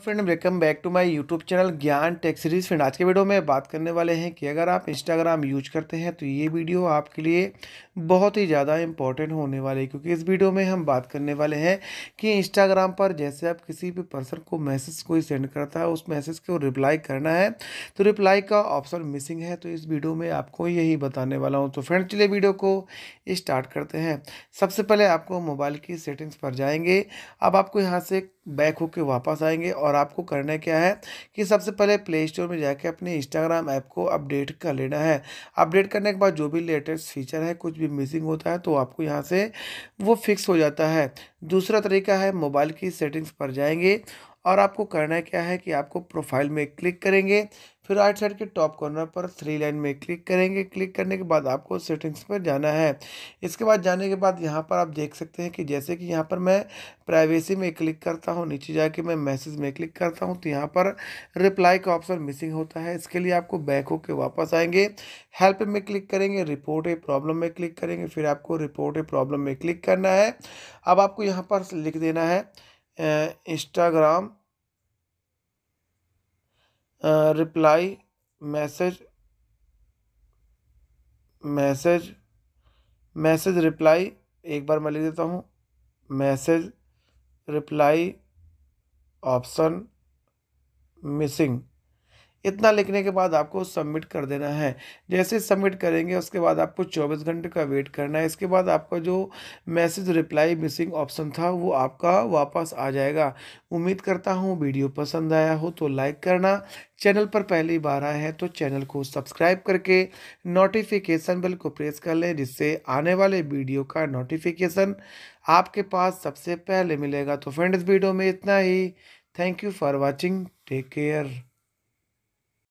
friend welcome back to my YouTube channel Gyan tech series friend आज के video में बात करने वाले हैं कि अगर आप इंस्टाग्राम यूज करते हैं तो ये वीडियो आपके लिए बहुत ही ज़्यादा इंपॉर्टेंट होने वाली है क्योंकि इस वीडियो में हम बात करने वाले हैं कि इंस्टाग्राम पर जैसे आप किसी भी पर्सन को मैसेज कोई सेंड करता है उस मैसेज को रिप्लाई करना है तो रिप्लाई का ऑप्शन मिसिंग है तो इस वीडियो में आपको यही बताने वाला हूँ तो फ्रेंड चलिए वीडियो को स्टार्ट करते हैं सबसे पहले आपको मोबाइल की सेटिंग्स पर जाएंगे अब आपको यहाँ से बैक होकर वापस आएंगे और आपको करना क्या है कि सबसे पहले प्ले स्टोर में जाके अपने इंस्टाग्राम ऐप को अपडेट कर लेना है अपडेट करने के बाद जो भी लेटेस्ट फीचर है कुछ भी मिसिंग होता है तो आपको यहाँ से वो फिक्स हो जाता है दूसरा तरीका है मोबाइल की सेटिंग्स पर जाएंगे और आपको करना क्या है कि आपको प्रोफाइल में क्लिक करेंगे फिर राइट साइड के टॉप कॉर्नर पर थ्री लाइन में क्लिक करेंगे क्लिक करने के बाद आपको सेटिंग्स पर जाना है इसके बाद जाने के बाद यहाँ पर आप देख सकते हैं कि जैसे कि यहाँ पर मैं प्राइवेसी में क्लिक करता हूँ नीचे जाके मैं मैसेज में क्लिक करता हूँ तो यहाँ पर रिप्लाई का ऑप्शन मिसिंग होता है इसके लिए आपको बैक होकर वापस आएंगे हेल्प में क्लिक करेंगे रिपोर्ट ए प्रॉब्लम में क्लिक करेंगे फिर आपको रिपोर्ट ए प्रॉब्लम में क्लिक करना है अब आपको यहाँ पर लिख देना है Instagram reply message message message reply एक बार मैं लिख देता हूँ मैसेज रिप्लाई ऑप्शन मिसिंग इतना लिखने के बाद आपको सबमिट कर देना है जैसे सबमिट करेंगे उसके बाद आपको चौबीस घंटे का वेट करना है इसके बाद आपका जो मैसेज रिप्लाई मिसिंग ऑप्शन था वो आपका वापस आ जाएगा उम्मीद करता हूँ वीडियो पसंद आया हो तो लाइक करना चैनल पर पहली बार आए हैं तो चैनल को सब्सक्राइब करके नोटिफिकेशन बिल को प्रेस कर लें जिससे आने वाले वीडियो का नोटिफिकेशन आपके पास सबसे पहले मिलेगा तो फ्रेंड्स वीडियो में इतना ही thank you for watching take care